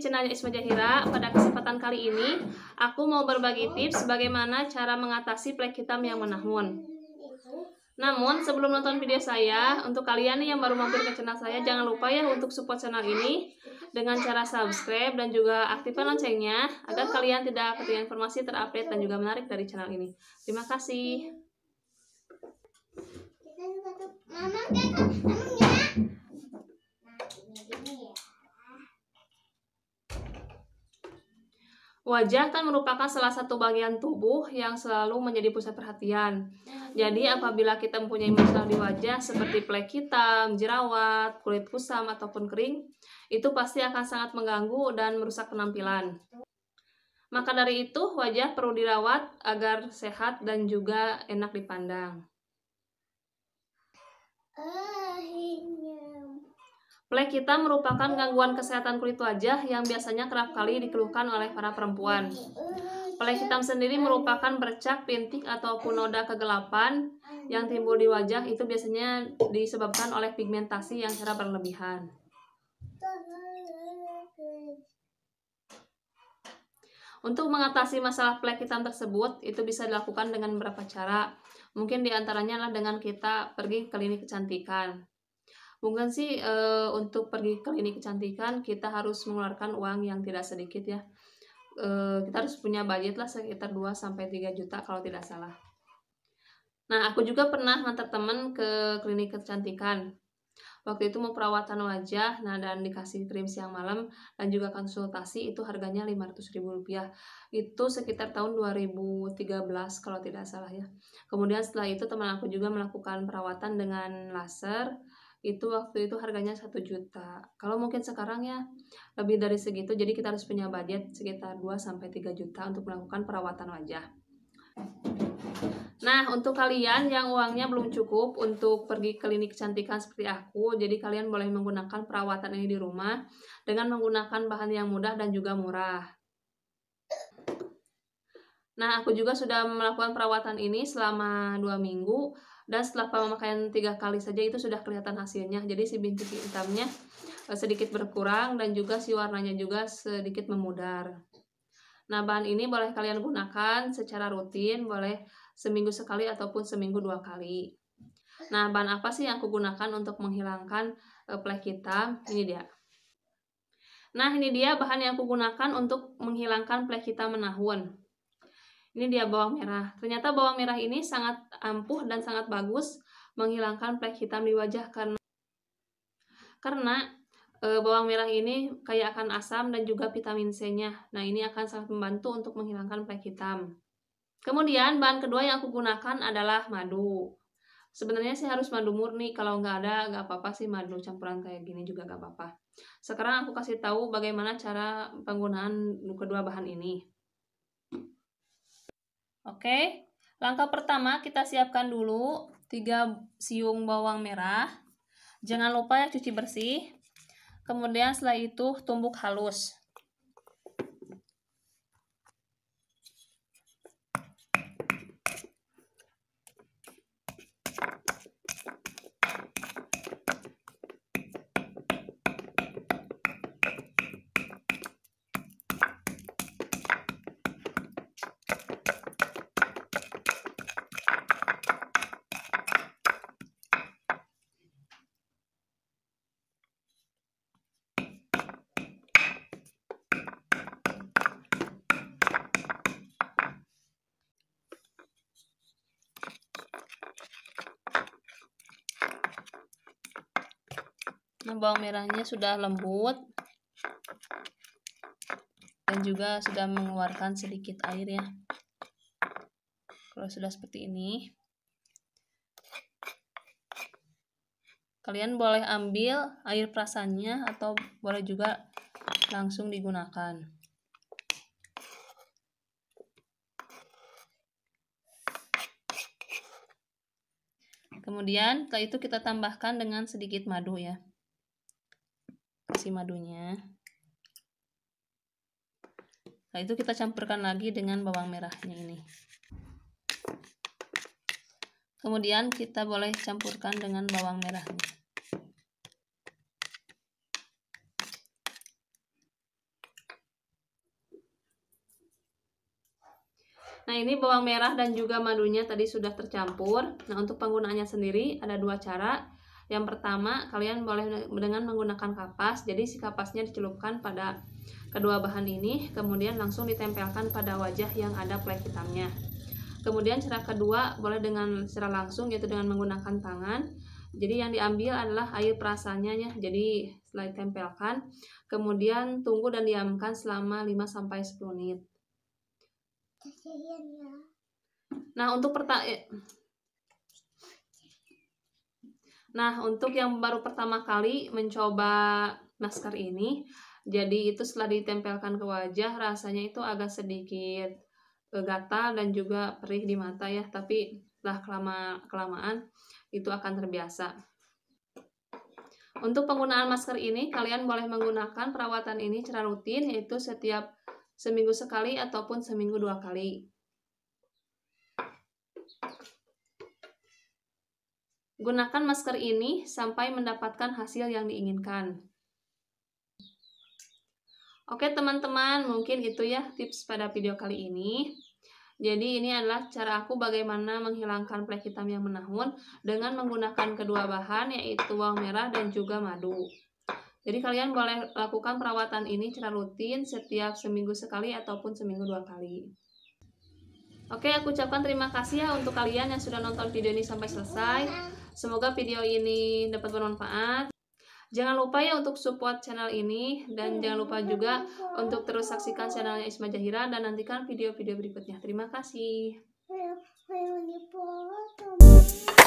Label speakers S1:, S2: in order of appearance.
S1: channelnya Isma Jahira. Pada kesempatan kali ini, aku mau berbagi tips bagaimana cara mengatasi plek hitam yang menahun. Namun, sebelum nonton video saya, untuk kalian yang baru mampir ke channel saya, jangan lupa ya untuk support channel ini dengan cara subscribe dan juga aktifkan loncengnya agar kalian tidak ketinggalan informasi terupdate dan juga menarik dari channel ini. Terima kasih. Mama, Wajah kan merupakan salah satu bagian tubuh yang selalu menjadi pusat perhatian. Jadi apabila kita mempunyai masalah di wajah seperti plek hitam, jerawat, kulit kusam ataupun kering, itu pasti akan sangat mengganggu dan merusak penampilan. Maka dari itu wajah perlu dirawat agar sehat dan juga enak dipandang. Akhirnya. Plek hitam merupakan gangguan kesehatan kulit wajah yang biasanya kerap kali dikeluhkan oleh para perempuan. Plek hitam sendiri merupakan bercak, pintik, ataupun noda kegelapan yang timbul di wajah itu biasanya disebabkan oleh pigmentasi yang secara berlebihan. Untuk mengatasi masalah plek hitam tersebut, itu bisa dilakukan dengan beberapa cara. Mungkin diantaranya adalah dengan kita pergi ke klinik kecantikan. Mungkin sih e, untuk pergi ke klinik kecantikan kita harus mengeluarkan uang yang tidak sedikit ya. E, kita harus punya budget lah sekitar 2 sampai 3 juta kalau tidak salah. Nah, aku juga pernah ngantar temen ke klinik kecantikan. Waktu itu mau perawatan wajah, nah dan dikasih krim siang malam dan juga konsultasi itu harganya 500 ribu rupiah. Itu sekitar tahun 2013 kalau tidak salah ya. Kemudian setelah itu teman aku juga melakukan perawatan dengan laser itu waktu itu harganya satu juta. Kalau mungkin sekarang ya lebih dari segitu, jadi kita harus punya budget sekitar 2 3 juta untuk melakukan perawatan wajah. Nah, untuk kalian yang uangnya belum cukup untuk pergi ke klinik kecantikan seperti aku, jadi kalian boleh menggunakan perawatan ini di rumah dengan menggunakan bahan yang mudah dan juga murah. Nah, aku juga sudah melakukan perawatan ini selama dua minggu dan setelah pemakaian tiga kali saja itu sudah kelihatan hasilnya jadi si bintik hitamnya eh, sedikit berkurang dan juga si warnanya juga sedikit memudar nah bahan ini boleh kalian gunakan secara rutin boleh seminggu sekali ataupun seminggu dua kali nah bahan apa sih yang aku gunakan untuk menghilangkan eh, plek hitam ini dia Nah, ini dia bahan yang aku gunakan untuk menghilangkan plek hitam menahun. Ini dia bawang merah. Ternyata bawang merah ini sangat ampuh dan sangat bagus menghilangkan plek hitam di wajah karena karena e, bawang merah ini kaya akan asam dan juga vitamin C-nya. Nah, ini akan sangat membantu untuk menghilangkan plek hitam. Kemudian bahan kedua yang aku gunakan adalah madu. Sebenarnya sih harus madu murni, kalau nggak ada nggak apa-apa sih madu campuran kayak gini juga nggak apa-apa. Sekarang aku kasih tahu bagaimana cara penggunaan kedua bahan ini. Oke, langkah pertama kita siapkan dulu 3 siung bawang merah. Jangan lupa ya cuci bersih. Kemudian setelah itu tumbuk halus. ini bawang merahnya sudah lembut dan juga sudah mengeluarkan sedikit air ya kalau sudah seperti ini kalian boleh ambil air perasannya atau boleh juga langsung digunakan Kemudian setelah itu kita tambahkan dengan sedikit madu ya si madunya nah itu kita campurkan lagi dengan bawang merahnya ini kemudian kita boleh campurkan dengan bawang merahnya Nah ini bawang merah dan juga madunya tadi sudah tercampur. Nah untuk penggunaannya sendiri ada dua cara. Yang pertama, kalian boleh dengan menggunakan kapas. Jadi si kapasnya dicelupkan pada kedua bahan ini, kemudian langsung ditempelkan pada wajah yang ada plek hitamnya. Kemudian cara kedua boleh dengan secara langsung yaitu dengan menggunakan tangan. Jadi yang diambil adalah air perasanya ya. Jadi setelah ditempelkan, kemudian tunggu dan diamkan selama 5 sampai 10 menit. Ya. Nah, untuk pertanyaan Nah, untuk yang baru pertama kali mencoba masker ini, jadi itu setelah ditempelkan ke wajah, rasanya itu agak sedikit eh, gatal dan juga perih di mata ya, tapi setelah kelama kelamaan itu akan terbiasa. Untuk penggunaan masker ini, kalian boleh menggunakan perawatan ini secara rutin, yaitu setiap seminggu sekali ataupun seminggu dua kali. Gunakan masker ini sampai mendapatkan hasil yang diinginkan. Oke teman-teman, mungkin itu ya tips pada video kali ini. Jadi ini adalah cara aku bagaimana menghilangkan plek hitam yang menahun dengan menggunakan kedua bahan yaitu bawang merah dan juga madu. Jadi kalian boleh lakukan perawatan ini secara rutin setiap seminggu sekali ataupun seminggu dua kali. Oke, aku ucapkan terima kasih ya untuk kalian yang sudah nonton video ini sampai selesai. Semoga video ini dapat bermanfaat. Jangan lupa ya untuk support channel ini dan hmm. jangan lupa juga untuk terus saksikan channelnya Isma Jahira dan nantikan video-video berikutnya. Terima kasih. Hmm.